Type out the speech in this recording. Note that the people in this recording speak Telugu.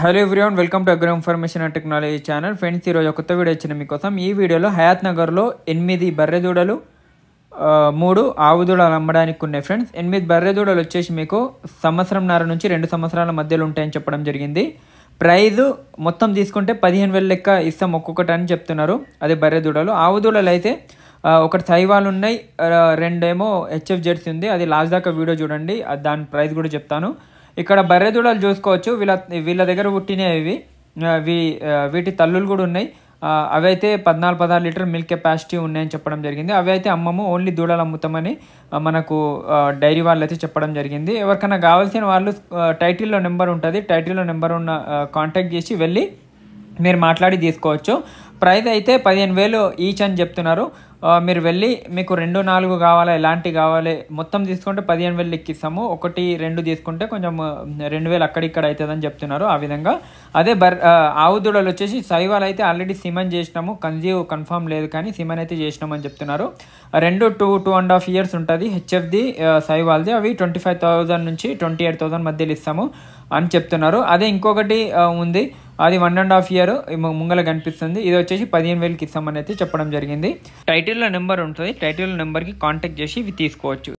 hello everyone welcome to agro information and technology channel friends ఈరోజు కొత్త వీడియో వచ్చిన మీకోసం ఈ వీడియోలో హయాత్ నగర్లో ఎనిమిది బర్రెదూడలు మూడు ఆవుదూడలు అమ్మడానికి ఉన్నాయి ఫ్రెండ్స్ ఎనిమిది బర్రెదూడలు వచ్చేసి మీకు సంవత్సరంన్నర నుంచి రెండు సంవత్సరాల మధ్యలో ఉంటాయని చెప్పడం జరిగింది ప్రైజు మొత్తం తీసుకుంటే పదిహేను వేల లెక్క ఇస్తాం ఒక్కొక్కటి అని చెప్తున్నారు అదే బర్రెదూడలు ఆవుదూడలు అయితే ఒకటి సైవాలు ఉన్నాయి రెండేమో హెచ్ఎఫ్ జెర్సీ ఉంది అది లాస్ట్ దాకా వీడియో చూడండి దాని ప్రైస్ కూడా చెప్తాను ఇక్కడ బర్రె దూడలు చూసుకోవచ్చు వీళ్ళ వీళ్ళ దగ్గర పుట్టినవి వీ వీటి తల్లులు కూడా ఉన్నాయి అవి అయితే పద్నాలుగు పదహారు లీటర్ మిల్క్ కెపాసిటీ ఉన్నాయని చెప్పడం జరిగింది అవి అయితే అమ్మము ఓన్లీ దూడలు అమ్ముతామని మనకు డైరీ వాళ్ళు అయితే చెప్పడం జరిగింది ఎవరికైనా కావాల్సిన వాళ్ళు టైటిల్లో నెంబర్ ఉంటుంది టైటిల్లో నెంబర్ ఉన్న కాంటాక్ట్ చేసి వెళ్ళి మీరు మాట్లాడి తీసుకోవచ్చు ప్రైజ్ అయితే పదిహేను వేలు ఈచ్ అని చెప్తున్నారు మీరు వెళ్ళి మీకు రెండు నాలుగు కావాలా ఎలాంటివి కావాలి మొత్తం తీసుకుంటే పదిహేను వేలు లెక్కిస్తాము ఒకటి రెండు తీసుకుంటే కొంచెం రెండు వేలు అక్కడిక్కడ అవుతుందని చెప్తున్నారు ఆ విధంగా అదే బర్ ఆవుదూడలు వచ్చేసి సైవాలు అయితే ఆల్రెడీ సిమన్ చేసినాము కన్జీవ్ కన్ఫామ్ లేదు కానీ సిమన్ అయితే చేసినామని చెప్తున్నారు రెండు two two and half years ఉంటుంది హెచ్ఎఫ్ది సైవాల్ది అవి ట్వంటీ ఫైవ్ నుంచి ట్వంటీ ఎయిట్ మధ్యలో ఇస్తాము అని చెప్తున్నారు అదే ఇంకొకటి ఉంది అది వన్ అండ్ హాఫ్ ఇయర్ ముంగల కనిపిస్తుంది ఇది వచ్చేసి పదిహేను వేలకి ఇస్తామని అయితే చెప్పడం జరిగింది టైటిల్లో నెంబర్ ఉంటుంది టైటిల్ నెంబర్కి కాంటాక్ట్ చేసి ఇవి తీసుకోవచ్చు